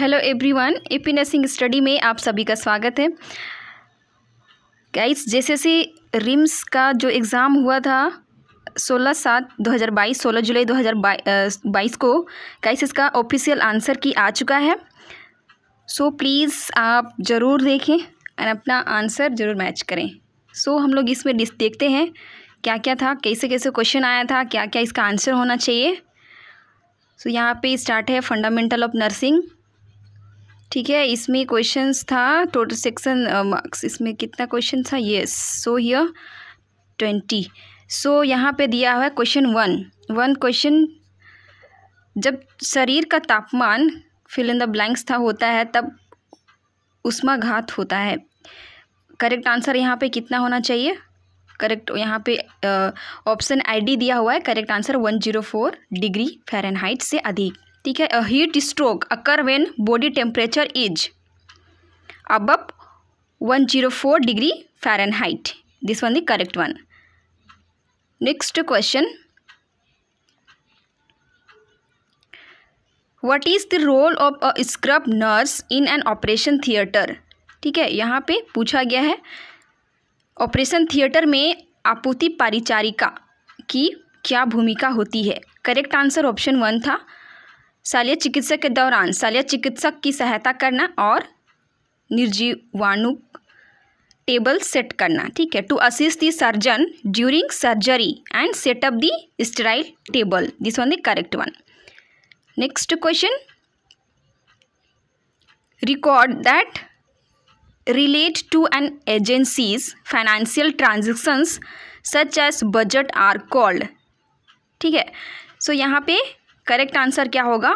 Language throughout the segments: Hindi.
Hello everyone AP nursing study में आप सभी का स्वागत है गाइस जैसे से रिम्स का जो एग्ज़ाम हुआ था सोलह सात दो हज़ार बाईस सोलह जुलाई दो हज़ार बाईस को गाइस इसका ऑफिशियल आंसर की आ चुका है सो so, प्लीज़ आप ज़रूर देखें और अपना आंसर ज़रूर मैच करें सो so, हम लोग इसमें देखते हैं क्या क्या था कैसे कैसे क्वेश्चन आया था क्या क्या इसका आंसर होना चाहिए सो so, यहाँ पे स्टार्ट है फंडामेंटल ऑफ नर्सिंग ठीक है इसमें क्वेश्चंस था टोटल सेक्शन मार्क्स इसमें कितना क्वेश्चन था yes so here twenty so यहाँ पे दिया हुआ है क्वेश्चन वन वन क्वेश्चन जब शरीर का तापमान फिल इन द ब्लैंक्स था होता है तब उष्माघात होता है करेक्ट आंसर यहाँ पे कितना होना चाहिए करेक्ट यहाँ पे ऑप्शन आईडी दिया हुआ है correct answer one zero four degree Fahrenheit से अधिक ठीक है heat stroke occur when body temperature is above one zero four degree Fahrenheit this one the correct one next question what is the role of a scrub nurse in an operation theatre ठीक है यहाँ पे पूछा गया है ऑपरेशन थिएटर में आपूर्ति पारिचारिका की क्या भूमिका होती है करेक्ट आंसर ऑप्शन वन था शल्य चिकित्सक के दौरान शल्य चिकित्सक की सहायता करना और निर्जीवाणु टेबल सेट करना ठीक है to assist the surgeon during surgery and setup the sterile table this one the correct one next question record that relate to an agencies financial transactions such as budget are called ठीक है सो यहाँ पे करेक्ट आंसर क्या होगा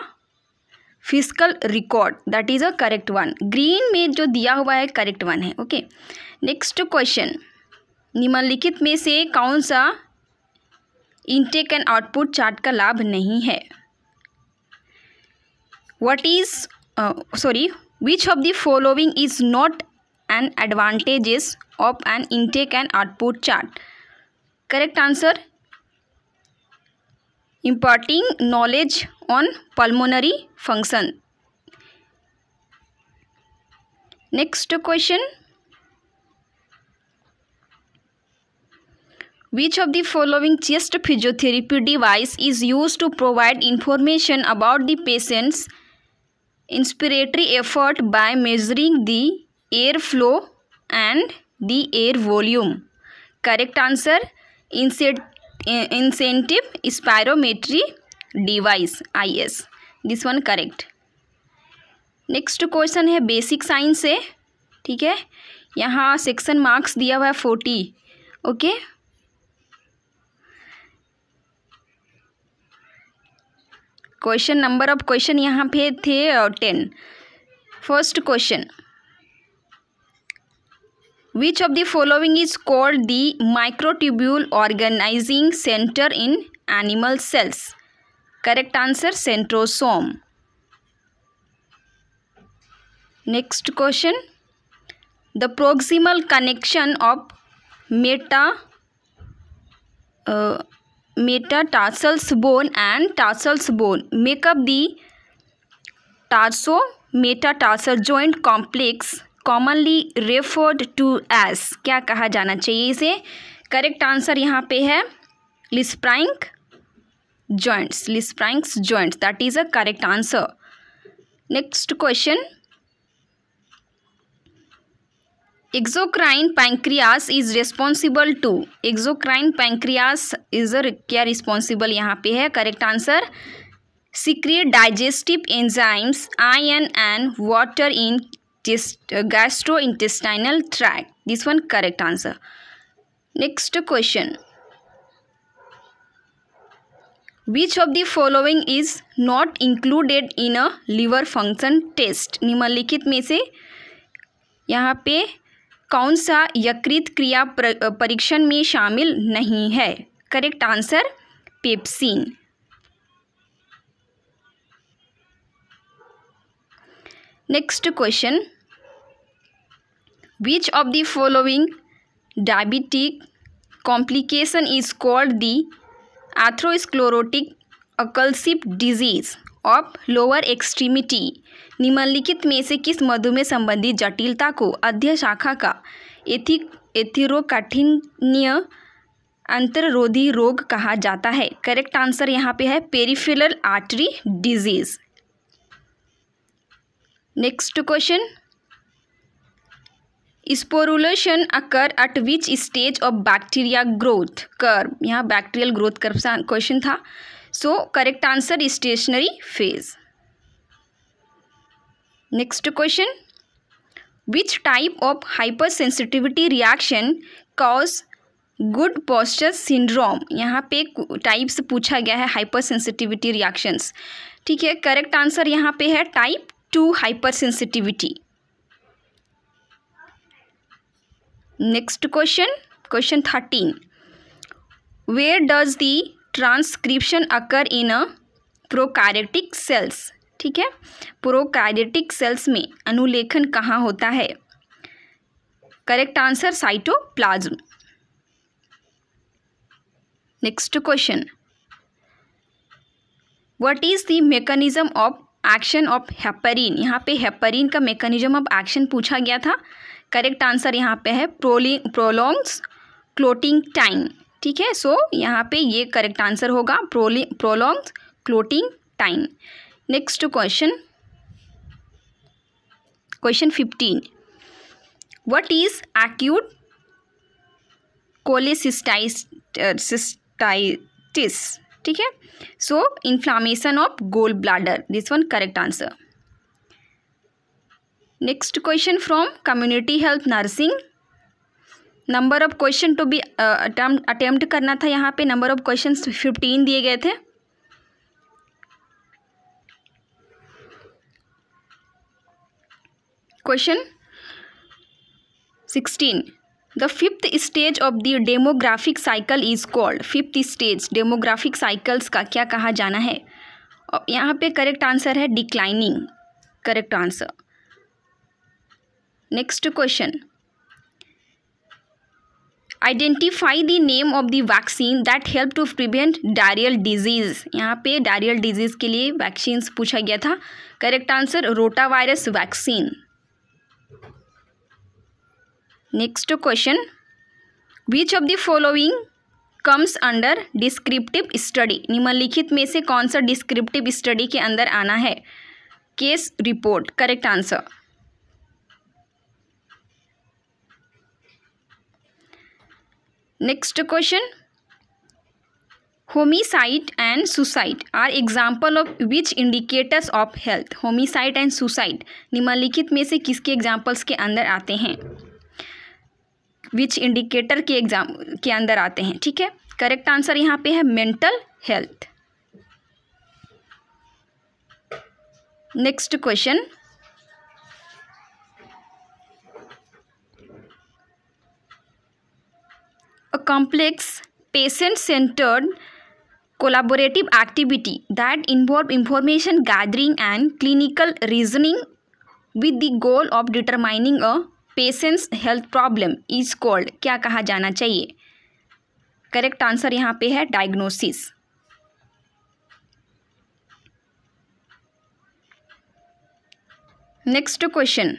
physical record that is a correct one green में जो दिया हुआ है करेक्ट वन है ओके नेक्स्ट क्वेश्चन निम्नलिखित में से कौन सा इनटेक एंड आउटपुट चार्ट का लाभ नहीं है what is sorry which of the following is not and advantages of an intake and output chart. Correct answer imparting knowledge on pulmonary function. Next question. Which of the following chest physiotherapy device is used to provide information about the patient's inspiratory effort by measuring the air flow and the air volume correct answer incentive spirometry device I S this one correct next question है बेसिक साइंस से ठीक है यहाँ सेक्शन मार्क्स दिया हुआ है forty okay question number of question यहाँ पे थे ten first question Which of the following is called the microtubule organizing center in animal cells? Correct answer centrosome. Next question. The proximal connection of meta uh, metatarsals bone and tarsals bone make up the tarso metatarsal joint complex commonly referred to as क्या कहा जाना चाहिए इसे करेक्ट आंसर यहाँ पे है Lisfranc joints Lisfranc's joints that is a correct answer next question exocrine pancreas is responsible to exocrine pancreas is क्या रिस्पॉन्सिबल यहाँ पे है correct answer secrete digestive enzymes I and and water in gastrointestinal tract this one correct answer next question which of the following is not included in a liver function test निम्नलिखित में से यहाँ पे कौन सा यकृत क्रिया परीक्षण में शामिल नहीं है correct answer pepsin next question which of the following diabetic complication is called the atherosclerotic occlusive disease of lower extremity निम्नलिखित में से किस मधुमेह संबंधी जटिलता को अध्यय शाखा का एथि एथिरोकाठिन्य अंतरोधी रोग कहा जाता है करेक्ट आंसर यहाँ पे है peripheral artery disease next question sporulation occur at which stage of bacteria growth curve यहाँ बैक्टीरियल ग्रोथ कर क्वेश्चन था so correct answer stationary phase next question which type of hypersensitivity reaction cause Goodpasture syndrome यहाँ पे टाइप से पूछा गया है हाइपर सेंसिटिविटी रिएक्शंस ठीक है करेक्ट आंसर यहाँ पे है type two hypersensitivity next question question thirteen where does the transcription occur in a prokaryotic cells ठीक है प्रोकारिटिक सेल्स में अनुलेखन कहाँ होता है correct answer cytoplasm next question what is the mechanism of action of heparin यहाँ पे हेपरिन का मेकनिज्म ऑफ एक्शन पूछा गया था करेक्ट आंसर यहाँ पे है प्रोलिंग प्रोलोंग्स क्लोटिंग टाइम ठीक है सो यहाँ पे ये करेक्ट आंसर होगा प्रोली prolongs clotting time next question question fifteen what is acute cholecystitis ठीक है so inflammation of gall bladder this one correct answer next question from community health nursing number of question to be attempt करना था यहाँ पे नंबर ऑफ क्वेश्चन फिफ्टीन दिए गए थे question sixteen the fifth stage of the demographic cycle is called fifth stage demographic cycles का क्या कहा जाना है uh, यहाँ पे करेक्ट आंसर है declining correct answer next question identify the name of the vaccine that help to prevent diarrhoeal disease यहाँ पे डायरियल डिजीज़ के लिए वैक्सीन पूछा गया था correct answer rotavirus vaccine next question which of the following comes under descriptive study निम्नलिखित में से कौन सा डिस्क्रिप्टिव स्टडी के अंदर आना है case report correct answer next question homicide and suicide are example of which indicators of health homicide and suicide निम्नलिखित में से किसके एग्जाम्पल्स के अंदर आते हैं विच इंडिकेटर के एग्जाम के अंदर आते हैं ठीक है करेक्ट आंसर यहाँ पे है mental health next question a complex patient-centered collaborative activity that involve information gathering and clinical reasoning with the goal of determining a patient's health problem is called क्या कहा जाना चाहिए करेक्ट आंसर यहाँ पे है diagnosis next question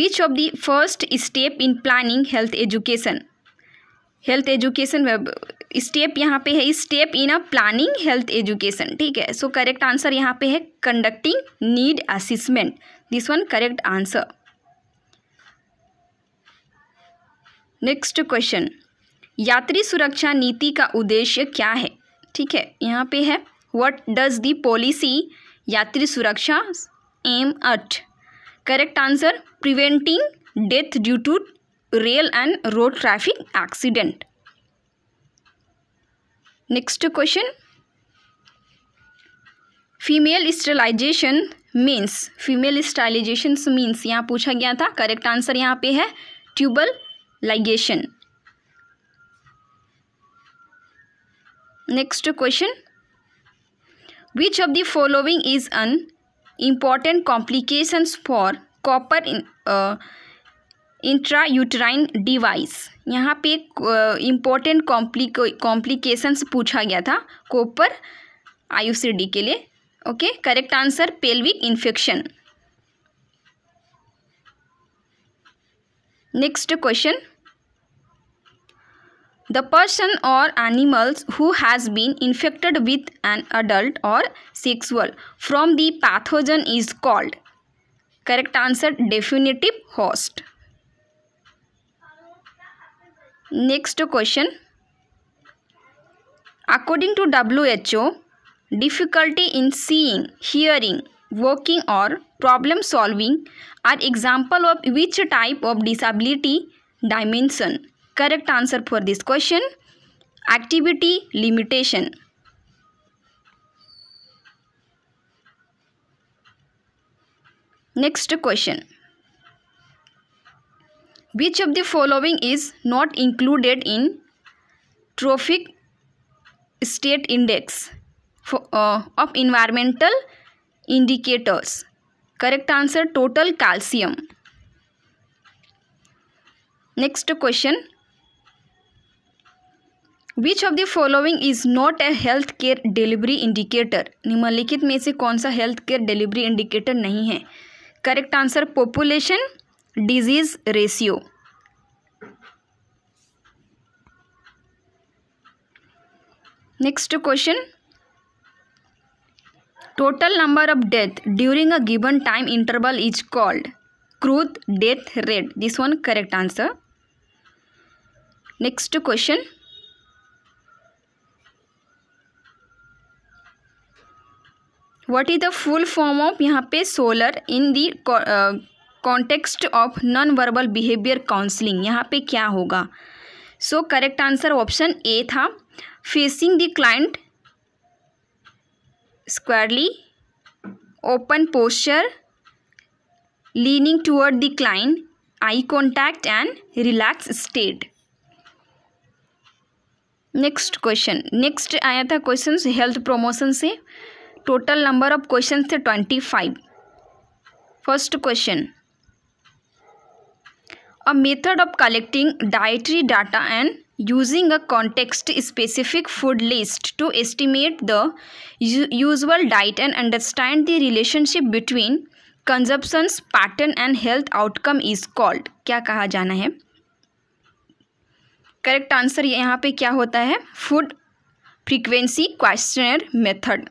which of the first step in planning health education health education web step यहाँ पे है step in a planning health education ठीक है सो करेक्ट आंसर यहाँ पे है conducting need assessment this one correct answer next question यात्री सुरक्षा नीति का उद्देश्य क्या है ठीक है यहाँ पे है व्हाट डज दी पॉलिसी यात्री सुरक्षा aim at correct answer preventing death due to rail and road traffic accident next question female sterilization means female sterilization means यहाँ पूछा गया था करेक्ट आंसर यहाँ पे है tubal ligation next question which of the following is an important complications for copper intrauterine device यहाँ पे एक इम्पोर्टेंट कॉम्प्लिक कॉम्प्लिकेशंस पूछा गया था कोपर आयुसीडी के लिए okay correct answer pelvic infection next question the person or animals who has been infected with an adult or sexual from the pathogen is called correct answer definitive host Next question. According to WHO, difficulty in seeing, hearing, working or problem solving are example of which type of disability dimension? Correct answer for this question. Activity limitation. Next question. which of the following is not included in trophic state index for, uh, of environmental indicators correct answer total calcium next question which of the following is not a health care delivery indicator निम्नलिखित में से कौन सा हेल्थ केयर डिलीवरी इंडिकेटर नहीं है correct answer population disease ratio next question total number of death during a given time interval is called crude death rate this one correct answer next question what is the full form of यहाँ पे SOLER in the context of non verbal behaviour counselling यहाँ पे क्या होगा so correct answer option A था facing the client squarely open posture leaning toward the client eye contact and relax state next question next आया था क्वेश्चन हेल्थ प्रोमोशन से टोटल नंबर ऑफ क्वेश्चन थे twenty five first question a method of collecting dietary data and using a context specific food list to estimate the usual diet and understand the relationship between consumptions pattern and health outcome is called क्या कहा जाना है करेक्ट आंसर यहाँ पे क्या होता है food frequency questionnaire method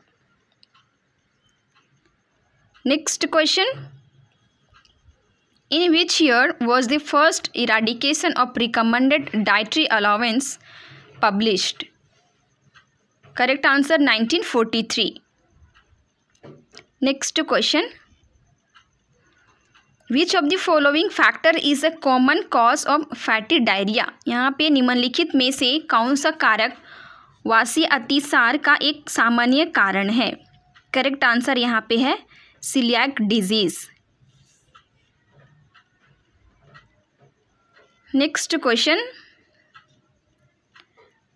next question in which year was the first eradication of recommended dietary allowance published? Correct answer 1943. Next question. which of the following factor is a common cause of fatty diarrhea yahan pe nimnlikhit mein se kaun sa karak वासी अतिसार का एक सामान्य कारण है करेक्ट आंसर यहाँ पे है coeliac disease next question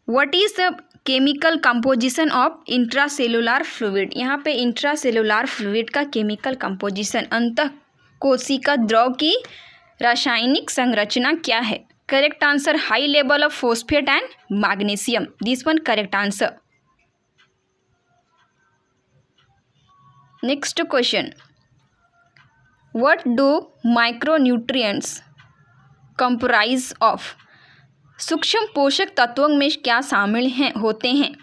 what is the chemical composition of intracellular fluid यहाँ पे इंट्रासेलुलर फ्लूड का केमिकल कंपोजिशन अंत कोशिका द्रव की रासायनिक संरचना क्या है correct answer high level of phosphate and magnesium this one correct answer next question do micro micronutrients comprise of सूक्ष्म पोषक तत्वों में क्या शामिल हैं होते हैं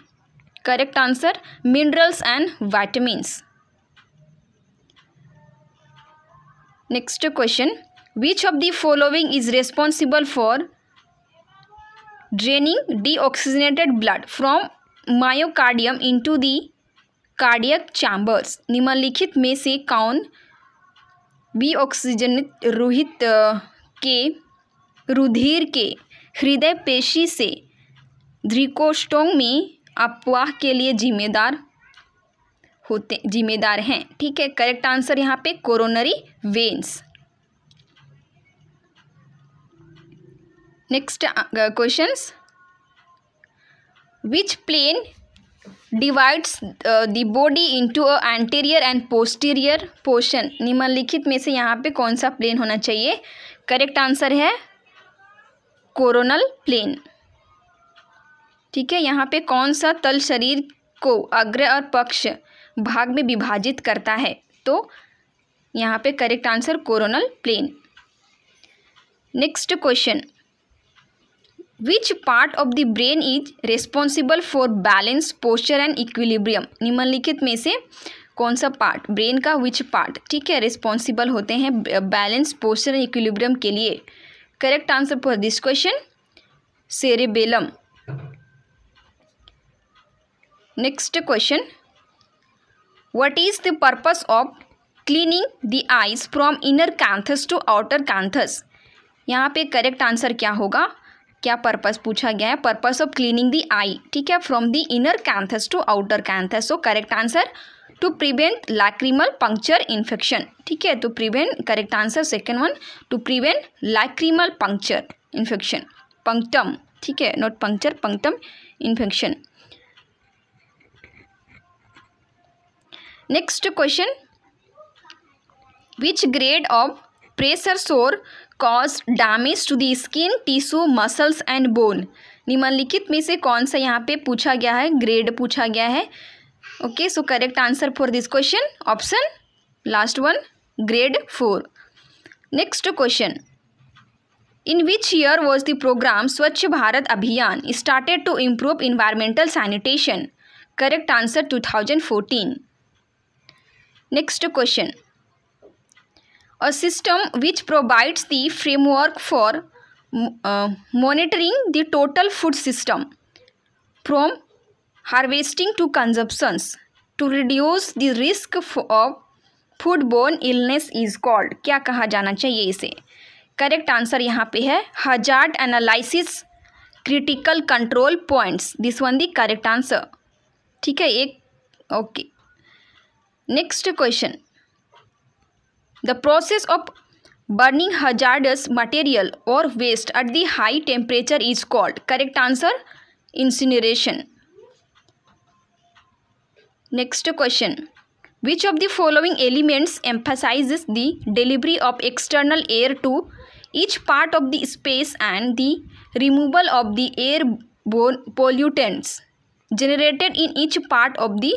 correct answer minerals and vitamins next question which of the following is responsible for draining deoxygenated blood from myocardium into the cardiac chambers निम्नलिखित में से कौन बी ऑक्सीजनित रोहित के रुधिर के हृदय पेशी से ध्रिकोस्टोंग में अपवाह के लिए जिम्मेदार होते जिम्मेदार हैं ठीक है करेक्ट आंसर यहाँ पे coronary veins next questions which plane divides the body body a anterior and posterior portion निम्नलिखित में से यहाँ पे कौन सा प्लेन होना चाहिए करेक्ट आंसर है कोरोनल प्लेन ठीक है यहाँ पे कौन सा तल शरीर को अग्र और पक्ष भाग में विभाजित करता है तो यहाँ पे correct answer coronal plane next question which part of the brain is responsible for balance posture and equilibrium निम्नलिखित में से कौन सा पार्ट ब्रेन का विच पार्ट ठीक है रिस्पॉन्सिबल होते हैं बैलेंस पोस्चर एंड इक्विलिब्रियम के लिए correct answer for this question cerebellum next question what is the purpose of cleaning the eyes from inner canthus to outer canthus यहाँ पे करेक्ट आंसर क्या होगा क्या पर्पस पूछा गया है purpose of cleaning the eye ठीक है from the inner canthus to outer canthus so correct answer to prevent lacrimal puncture infection ठीक है तो prevent correct answer second one to prevent lacrimal puncture infection punctum ठीक है not puncture punctum infection next question which grade of pressure sore cause damage to the skin tissue muscles and bone निम्नलिखित में से कौन सा यहाँ पे पूछा गया है ग्रेड पूछा गया है okay so correct answer for this question option last one grade four next question in which year was the programme Swachh Bharat Abhiyan started to improve environmental sanitation correct answer two thousand fourteen next question a system which provides the framework for monitoring the total food system from harvesting to consumptions to reduce the risk of foodborne illness is called क्या कहा जाना चाहिए इसे करेक्ट आंसर यहाँ पे है hazard analysis critical control points this one the correct answer ठीक है एक okay next question the process of burning hazardous material or waste at the high temperature is called correct answer incineration next question which of the following elements emphasize the delivery of external air to each part of the space and the removal of the air pollutants generated in each part of the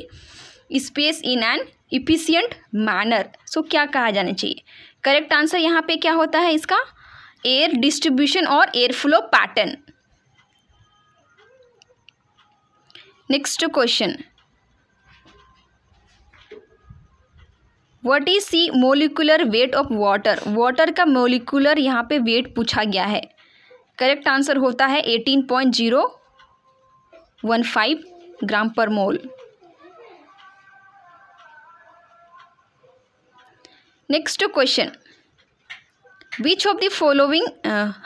space in an efficient manner so क्या कहा जाना चाहिए करेक्ट आंसर यहाँ पे क्या होता है इसका एयर डिस्ट्रीब्यूशन और air flow pattern next question what is सी molecular weight of water water का मोलिकुलर यहाँ पे वेट पूछा गया है करेक्ट आंसर होता है eighteen point zero one five gram per mole next question which of the following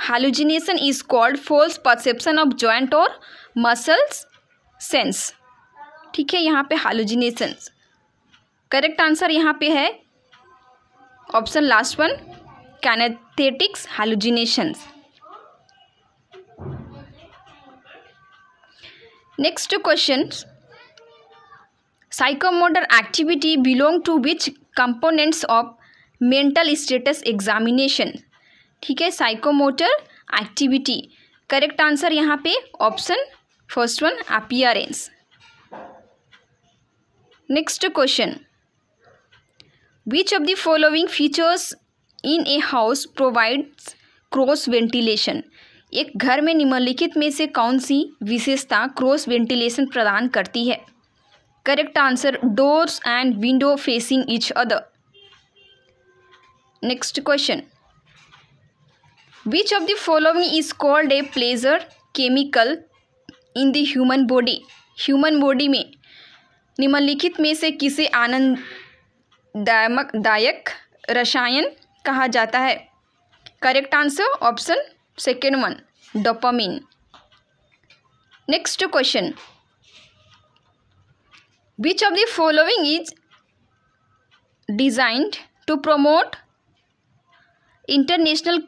hallucination is called false perception of joint और मसल्स सेंस ठीक है यहाँ पे हालुजिनेशंस करेक्ट आंसर यहाँ पे है option last one kinesthetic hallucinations next question psychomotor activity belong to which components of mental status examination ठीक है साइकोमोटर एक्टिविटी करेक्ट आंसर यहाँ पे option first one appearance next question which of the following features in a house provides cross ventilation एक घर में निम्नलिखित में से कौन सी विशेषता क्रॉस वेंटिलेशन प्रदान करती है correct answer doors and window facing each other next question which of the following is called a pleasure chemical in the human body human body में निम्नलिखित में से किसे आनंद दायमक दायक रसायन कहा जाता है correct answer option second one dopamine next question which of the following is designed to promote international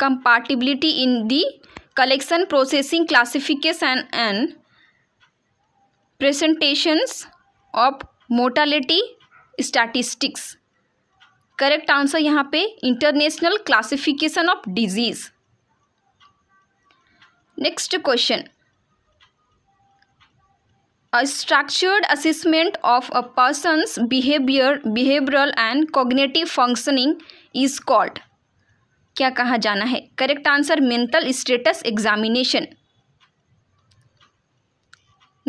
compatibility in the collection processing classification and presentations of mortality statistics correct answer यहाँ पे international classification of disease next question a structured of a a behaviour behavior and cognitive functioning is called क्या कहा जाना है correct answer mental status examination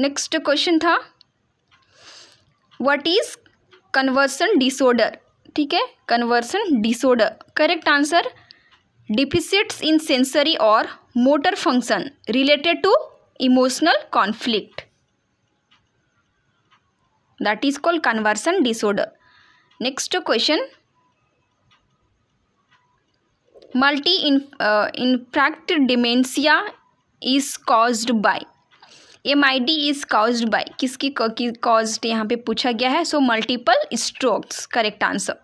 next question था वट इज कन्वर्सन डिसऑर्डर ठीक है conversion disorder correct answer deficits in sensory और motor function related to emotional conflict that is called conversion disorder next question multi in infarct dementia is caused by M I D is cause by किसकी कॉज यहाँ पे पूछा गया है so multiple strokes correct answer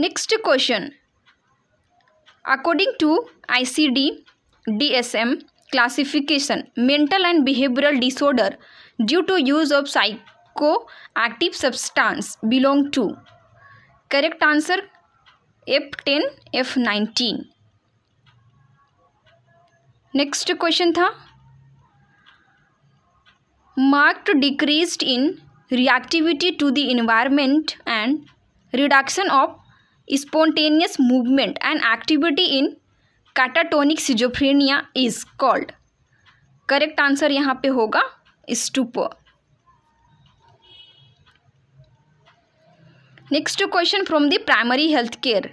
next question according to I C D D S M classification mental and behavioural disorder due to use of psycho active substance belong to correct answer F ten F nineteen next question था marked decrease in reactivity to the environment and reduction of spontaneous movement and activity in catatonic schizophrenia is called correct answer यहाँ पे होगा stupor next question from the primary health care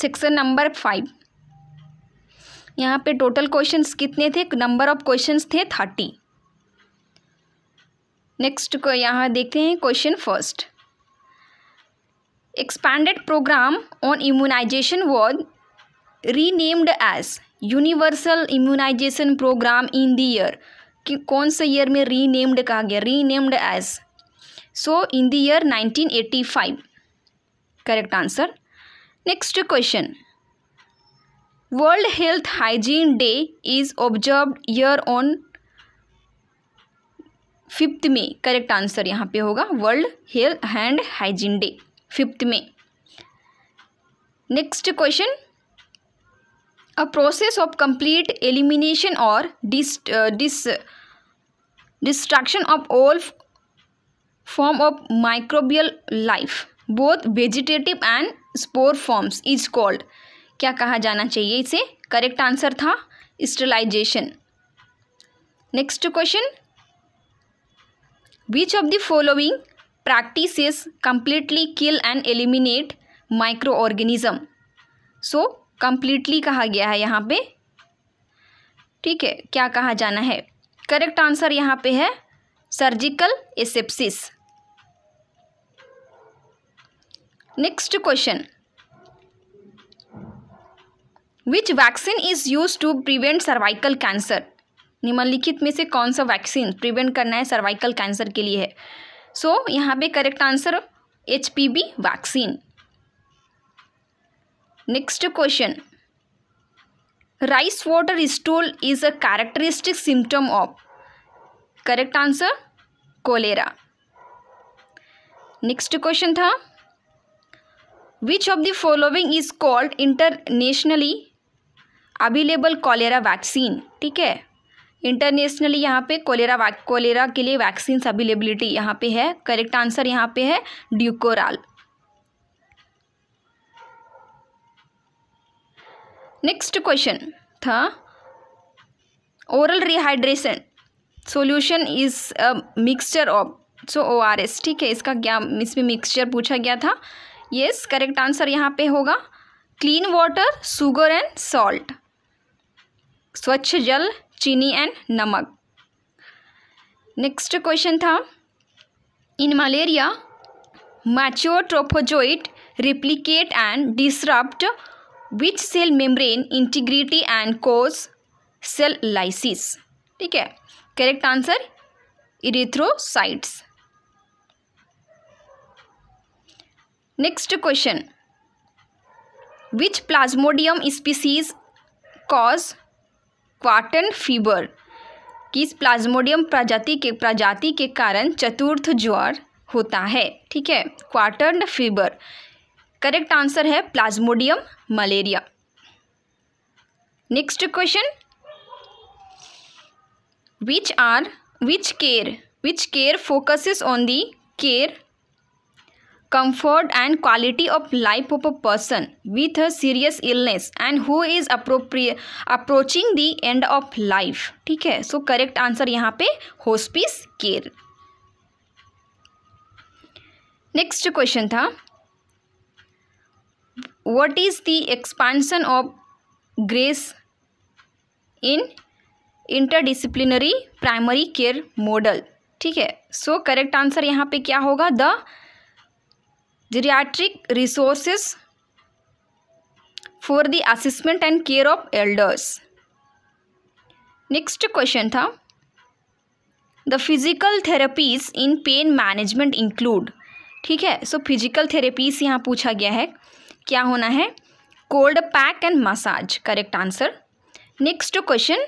section number five यहाँ पे टोटल क्वेश्चंस कितने थे नंबर ऑफ क्वेश्चंस थे थर्टी नेक्स्ट को यहाँ देखते हैं question first expanded programme on immunization was renamed as universal immunization programme in the year कि कौन से ईयर में रीनेम्ड कहा गया renamed as so in the year 1985 correct answer next question world health hygiene day is observed year on fifth May correct answer यहाँ पे होगा world health hand hygiene day fifth May next question a process of complete elimination और dis dis destruction of all form of microbial life both vegetative and spore forms is called क्या कहा जाना चाहिए इसे करेक्ट आंसर था sterilization next question which of the following practices completely kill and eliminate microorganism so completely कहा गया है यहाँ पे ठीक है क्या कहा जाना है करेक्ट आंसर यहाँ पे है surgical asepsis next question which vaccine is use to prevent cervical cancer निम्नलिखित में से कौन सा वैक्सीन प्रिवेंट करना है सर्वाइकल कैंसर के लिए है सो so, यहाँ पे correct answer H vaccine next question rice water stool is a characteristic symptom of correct answer cholera next question था which of the following is called internationally available cholera vaccine ठीक है इंटरनेशनली यहाँ पे कोलेरा कोलेरा के लिए वैक्सीन अवेलेबिलिटी यहाँ पे है करेक्ट आंसर यहाँ पे है ड्यूकोराल नेक्स्ट क्वेश्चन था oral rehydration solution is a mixture of so O R S ठीक है इसका क्या इसमें मिक्सचर पूछा गया था येस करेक्ट आंसर यहाँ पे होगा clean water sugar and salt स्वच्छ जल चीनी एंड नमक नेक्स्ट क्वेश्चन था in malaria mature trophozoite replicate and disrupt which cell membrane integrity and cause cell lysis ठीक है correct answer erythrocytes next question which plasmodium species cause quartan fever किस प्लाज्मोडियम प्रजाति के प्रजाति के कारण चतुर्थ ज्वर होता है ठीक है क्वार्टन फीवर करेक्ट आंसर है plasmodium malaria next question which are which care which care focuses on the care comfort and quality of life of a person with a serious illness and who is appropriate approaching the end of life ठीक है so correct answer यहाँ पे hospice care next question था what is the expansion of grace in interdisciplinary primary care model ठीक है सो करेक्ट आंसर यहाँ पे क्या होगा the geriatric resources for the assessment and care of elders next question tha the physical therapies in pain management include ठीक है सो फिजिकल थेरेपीज यहाँ पूछा गया है क्या होना है cold pack and massage correct answer next question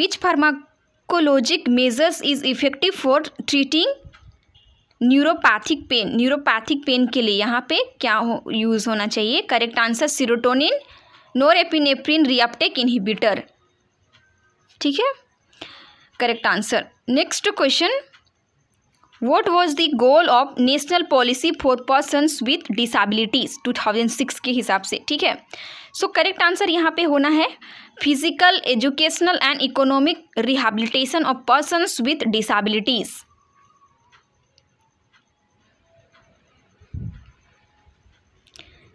which pharmacologic measures is effective for treating neuropathic pain neuropathic pain के लिए यहाँ पे क्या हो यूज़ होना चाहिए correct answer serotonin norepinephrine reuptake inhibitor ठीक है correct answer next question what was the goal of national policy for persons with disabilities six के हिसाब से ठीक है सो करेक्ट आंसर यहाँ पे होना है physical educational and economic rehabilitation of persons with disabilities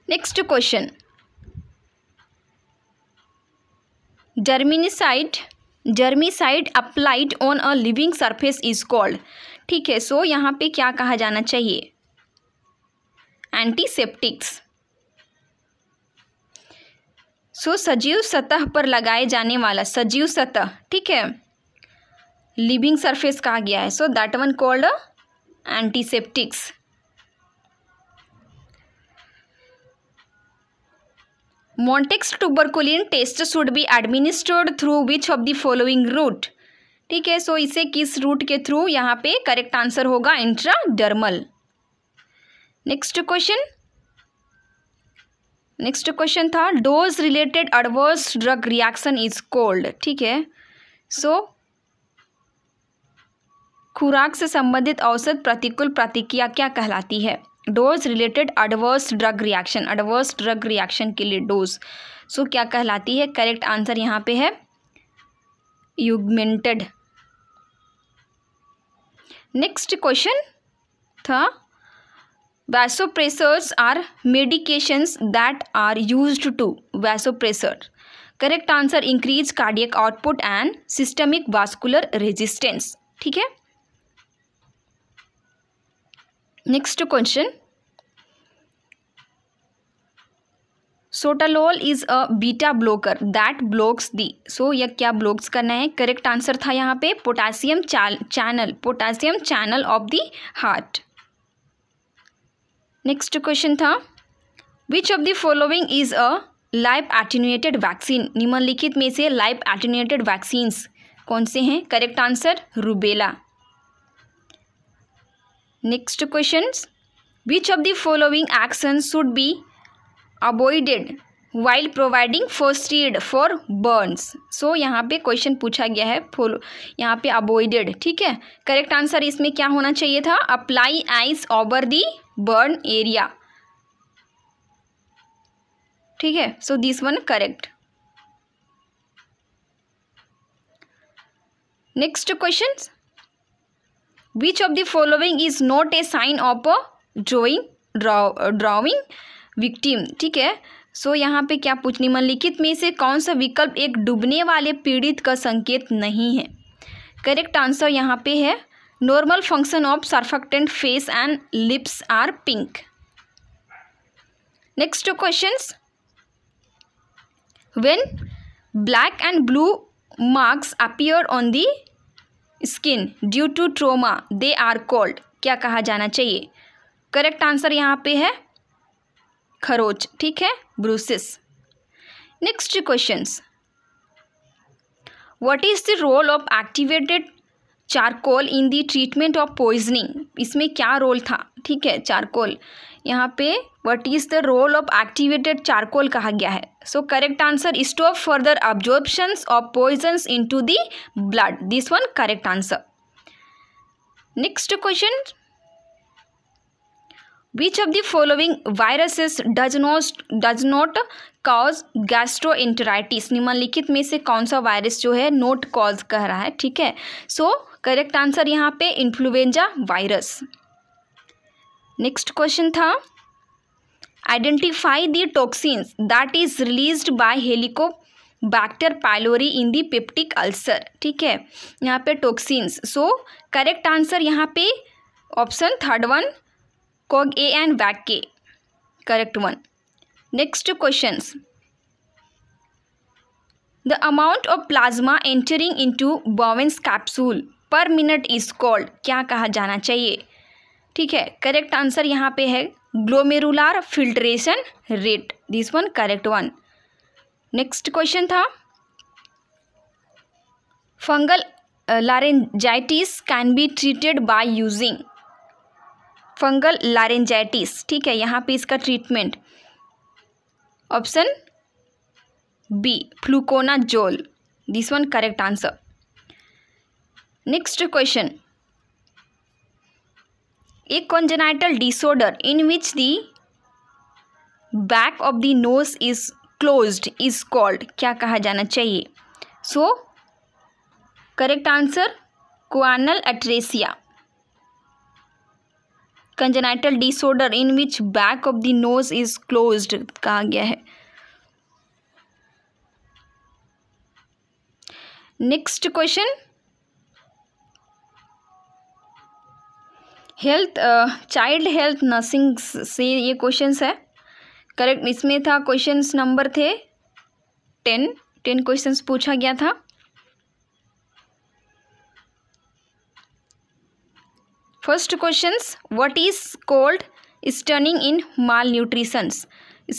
next question germinicide germicide applied on a living surface is called ठीक है सो so, यहाँ पे क्या कहा जाना चाहिए एंटीसेप्टिक्स सो so, सजीव सतह पर लगाए जाने वाला सजीव सतह ठीक है लिविंग सरफेस कहा गया है so that one called antiseptics Mantoux tuberculin test should be administered through which of the following route ठीक है सो इसे किस रूट के थ्रू यहाँ पे करेक्ट आंसर होगा intradermal next question next question था dose related adverse drug reaction is called ठीक है सो so, खुराक से संबंधित औसत प्रतिकूल प्रतिक्रिया क्या कहलाती है dose related adverse drug reaction adverse drug reaction के लिए डोज सो so, क्या कहलाती है करेक्ट आंसर यहाँ पे है युगमेंटेड नेक्स्ट क्वेश्चन था vasopressors are medications that are used to vasopressor correct answer increase cardiac output and systemic vascular resistance ठीक है next question sotalol is a beta blocker that blocks the so यह क्या ब्लॉक्स करना है करेक्ट आंसर था यहाँ पे potassium channel potassium channel of the heart next question था which of the following is a live attenuated vaccine निम्नलिखित में से लाइव एटिन्यूएटेड वैक्सीन्स कौन से हैं correct answer rubella next question which of the following action should be avoided while providing first aid for burns so यहाँ पे क्वेश्चन पूछा गया है फॉलो यहाँ पे अवॉइडेड ठीक है करेक्ट आंसर इसमें क्या होना चाहिए था apply ice over the burn area ठीक है so this one correct next question which of the following is not a sign of a drawing draw, drawing victim ठीक है सो so, यहाँ पे क्या पूछ निम्नलिखित में से कौन सा विकल्प एक डूबने वाले पीड़ित का संकेत नहीं है करेक्ट आंसर यहाँ पे है normal function of surfactant face and lips are pink next question when black and blue marks appear on the skin due to trauma they are called क्या कहा जाना चाहिए करेक्ट आंसर यहाँ पे है खरोच ठीक है bruises next questions what is the role of activated charcoal in the treatment of poisoning इसमें क्या रोल था ठीक है चारकोल यहाँ पे what is the role of activated charcoal कहा गया है so correct answer stop further absorptions of poisons into the blood this one correct answer next question which of the following viruses does not does not cause gastroenteritis निम्नलिखित में से कौन सा वायरस जो है नोट कॉज कह रहा है ठीक है सो करेक्ट आंसर यहाँ पे इन्फ्लुएंजा वायरस नेक्स्ट क्वेश्चन था identify the toxins that is released by Helicobacter pylori in the peptic ulcer ठीक है यहाँ पे टोक्सिन्स सो करेक्ट आंसर यहाँ पे option third one cag A and vac K correct one next questions The amount of plasma entering into Bowen's capsule per minute is called क्या कहा जाना चाहिए ठीक है करेक्ट आंसर यहाँ पे है glomerular filtration rate this one correct one next question था fungal laryngitis can be treated by using fungal laryngitis ठीक है यहाँ पे इसका treatment option B fluconazole this one correct answer next question एक congenital disorder in which the back of the nose is close is called क्या कहा जाना चाहिए so correct answer choanal atresia congenital disorder in which back of the nose is close कहा गया है next question health child health nursing से ये क्वेश्चंस है करेक्ट इसमें था क्वेश्चंस नंबर थे टेन टेन क्वेश्चंस पूछा गया था first questions what is called stunting in malnutritions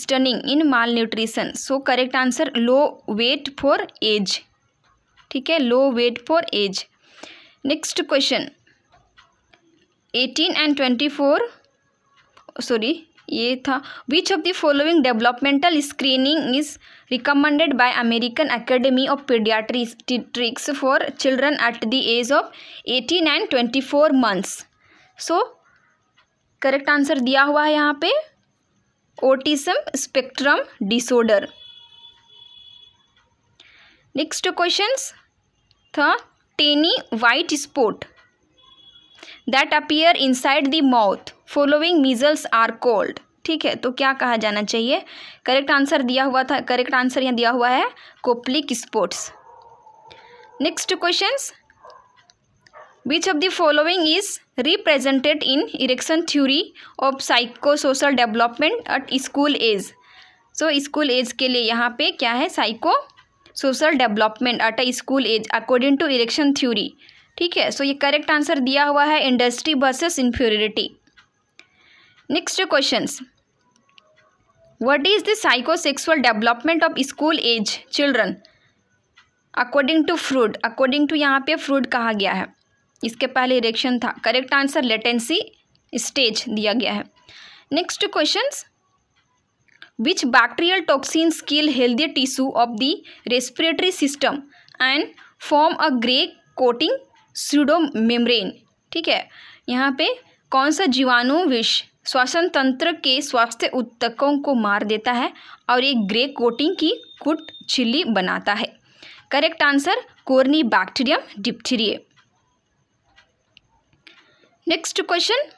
stunting in malnutrition so correct answer low weight for age ठीक है low weight for age next question eighteen and twenty four sorry ये था which of the following developmental screening is recommended by American Academy of Pediatrics for children at the age of eighteen and twenty four months so correct answer दिया हुआ है यहाँ पे autism spectrum disorder next question था tiny white spot that appear side the mouth following measles are called ठीक है तो क्या कहा जाना चाहिए करेक्ट आंसर दिया हुआ था करेक्ट आंसर यहाँ दिया हुआ है Koplik spots next question which of the following is represented in Erikson theory of psycho social development at school age so school age के लिए यहाँ पे क्या है psycho social development at a school age according to Erikson theory ठीक है सो ये करेक्ट आंसर दिया हुआ है industry versus inferiority next question what is the psychosexual development of school age children according to Freud according to यहाँ पे फ्रूड कहा गया है इसके पहले इरेक्शन था करेक्ट आंसर लेटेंसी स्टेज दिया गया है next question which bacterial toxin skill healthy tissue of the respiratory system and form a grey coating pseudo membrane ठीक है यहाँ पे कौन सा जीवाणु विष श्वसन तंत्र के स्वास्थ्य उत्तकों को मार देता है और एक ग्रे कोटिंग की कुट छिल्ली बनाता है correct answer Corynebacterium diphtheriae next question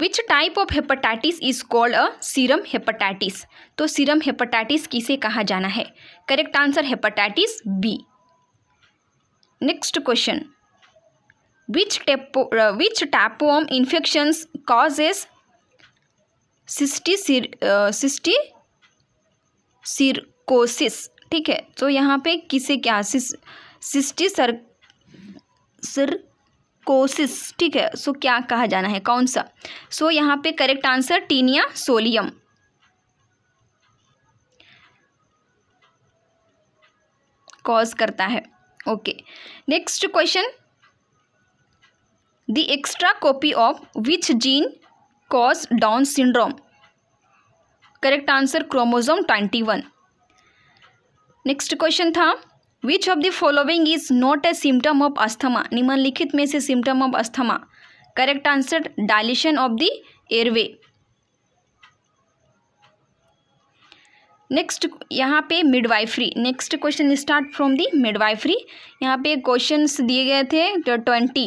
which type of hepatitis is called a serum hepatitis तो सीरम हेपेटाइटिस किसे कहा जाना है correct answer hepatitis B Next question. Which, tapo, uh, which tapeworm infections causes cysticercosis uh, ठीक है तो यहाँ पे किसे क्या सिस्टी सर सिरकोसिस ठीक है सो क्या कहा जाना है कौन सा सो यहाँ पे correct answer Taenia solium cause करता है okay next question the extra copy of which gene cause Down syndrome correct answer chromosome twenty one next question था which of the following is not a symptom of asthma निम्नलिखित में से symptom of asthma correct answer dilation of the airway next यहाँ पे midwifery next question start from the midwifery यहाँ पे क्वेश्चंस दिए गए थे ट्वेंटी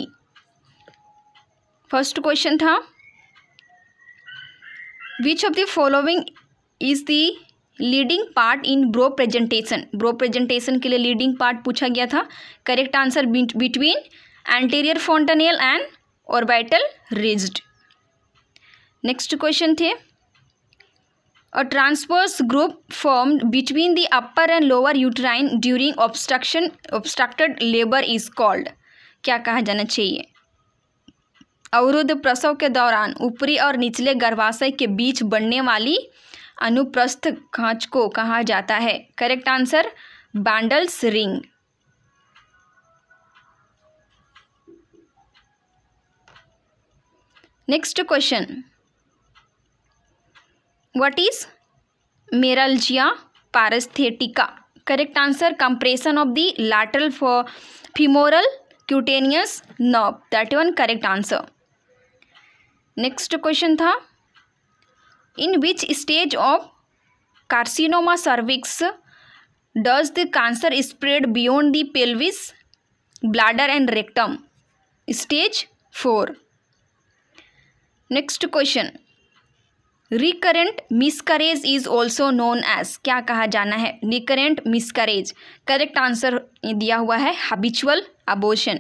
फर्स्ट क्वेश्चन था which of the following is the leading part in brow presentation brow presentation के लिए लीडिंग पार्ट पूछा गया था correct answer between anterior fontanelle and orbital रिज्ड नेक्स्ट क्वेश्चन थे a transverse group formed between the upper and lower uterine during obstruction obstructed labor is called क्या कहा जाना चाहिए अवरुद्ध प्रसव के दौरान ऊपरी और निचले गर्भाशय के बीच बनने वाली अनुप्रस्थ खांच को कहा जाता है correct answer Bandl's ring next question what is meralgia paraesthetica correct answer compression of the lateral femoral cutaneous nerve that one correct answer next question था in which stage of carcinoma cervix does the cancer spread beyond the pelvis bladder and rectum stage four next question recurrent miscarriage is also known as क्या कहा जाना है रिकरेंट मिसकरेज करेक्ट आंसर दिया हुआ है हबिचुअल अबोशन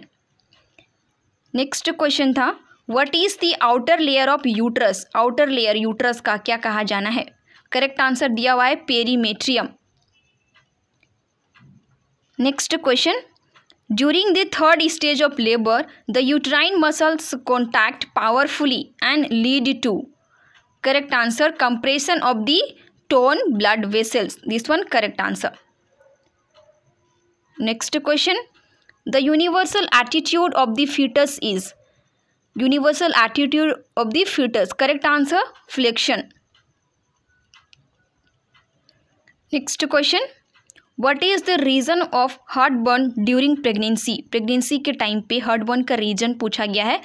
नेक्स्ट क्वेश्चन था what is the outer layer of uterus outer layer uterus का क्या कहा जाना है करेक्ट आंसर दिया हुआ है perimetrium next question during the third stage of labour the uterine muscles contact powerfully and lead to correct answer compression of the torn blood vessels this one correct answer next question the universal attitude of the fetus is universal attitude of the fetus correct answer flexion next question what is the reason of heartburn during pregnancy pregnancy के टाइम पे हार्ट बर्न का रीजन पूछा गया है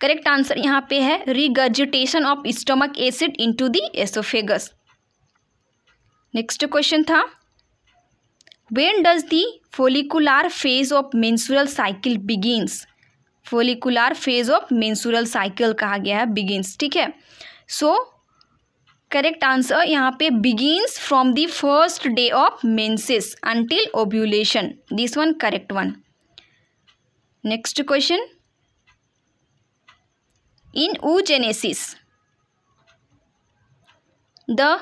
करेक्ट आंसर यहाँ पे है regurgitation of stomach acid into to oesophagus next question था when does the follicular phase of menstrual cycle begins follicular phase of menstrual cycle कहा गया है बिगिंस ठीक है सो करेक्ट आंसर यहाँ पे begins from the first day of menses until ovulation this one correct one next question in oogenesis the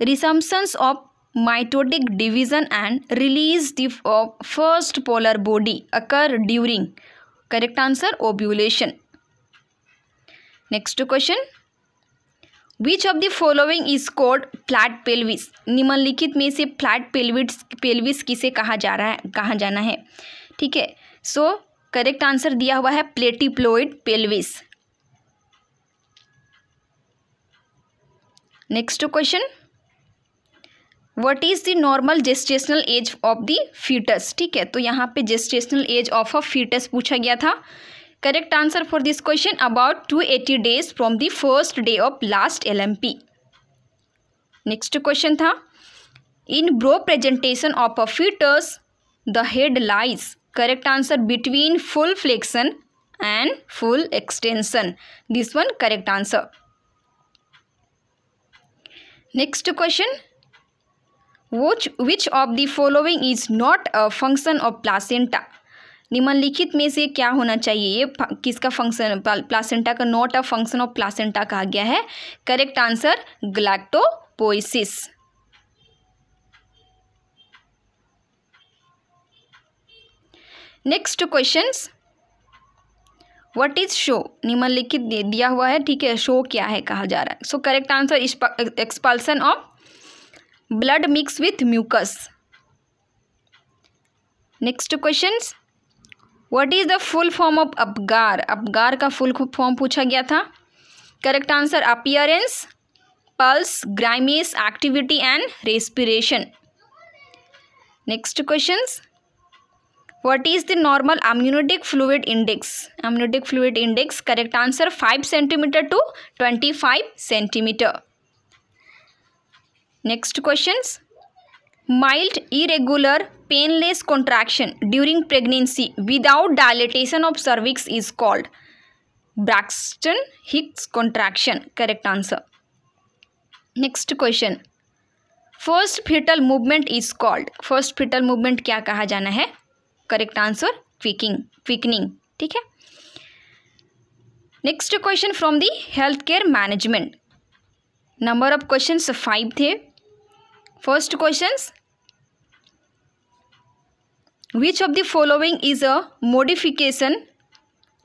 resumption of mitotic division and release of first polar body occur during correct answer ovulation next question which of the following is called flat pelvis निम्नलिखित में से फ्लैट पेल्विट पेल्विस किसे कहा जा रहा है कहा जाना है ठीक है सो करेक्ट आंसर दिया हुआ है platypelloid pelvis next question what is the normal gestational age of the foetus ठीक है तो यहाँ पे gestational age of a foetus पूछा गया था correct answer for this question about two eighty days from the first day of last L M P next question था in brow presentation of a foetus the head lies correct answer between full flexion and full extension this one correct answer next question which which of the following is not a function of placenta निम्नलिखित में से क्या होना चाहिए ये किसका फंक्शन प्लासेंटा का not a function of placenta कहा गया है correct answer galactopoiesis next questions what is show निम्नलिखित दिया हुआ है ठीक है शो क्या है कहा जा रहा है so correct answer expulsion of blood mix with mucus next question what is the full form of Apgar Apgar का फुल फॉर्म पूछा गया था correct answer appearance pulse grimace activity and respiration next questions what is the normal amniotic fluid index amniotic fluid index correct answer five centimetre to twenty five centimetre next question mild irregular painless contraction during pregnancy without dilatation of cervix is called Braxton Hicks contraction correct answer next question first foetal movement is called first foetal movement क्या कहा जाना है करेक्ट आंसर क्विकिंग क्विकनिंग ठीक है next question from the health care management number of five five थे first questions: which of the following is a modification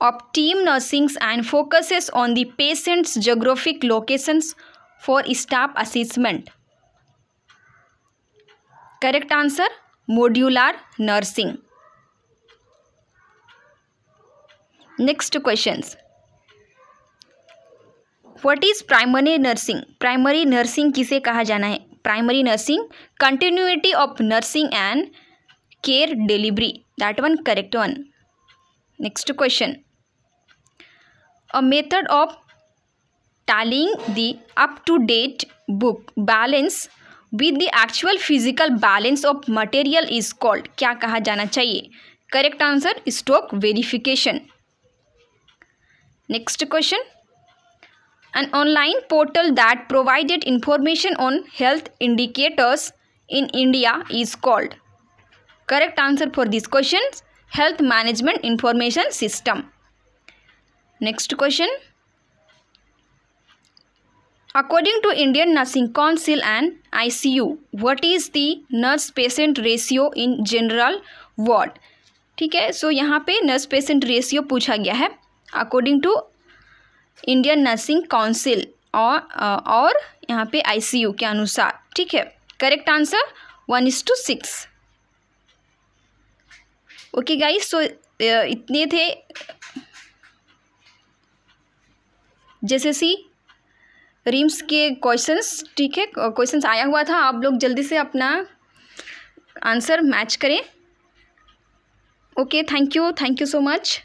of team nursing and focuses on the patient's geographic locations for staff assessment correct answer modular nursing next question what is primary nursing primary nursing किसे कहा जाना है primary nursing continuity of nursing and care delivery that one correct one next question a method of tallying the up to date book balance with the actual physical balance of material is called क्या कहा जाना चाहिए correct answer stock verification Next question. An online portal that provided information on health indicators in India is called. Correct answer for these questions. Health Management Information System. Next question. According to Indian Nursing Council and ICU, what is the nurse-patient ratio in general ward? ठीक है so, यहाँ पे नर्स पेशेंट रेशियो पूछा गया है according to Indian Nursing Council और और यहाँ पे आईसीयू के अनुसार ठीक है correct answer one is to six okay guys so इतने थे जैसे सी रिम्स के क्वेश्चंस ठीक है क्वेश्चंस आया हुआ था आप लोग जल्दी से अपना आंसर मैच करें okay thank you thank you so much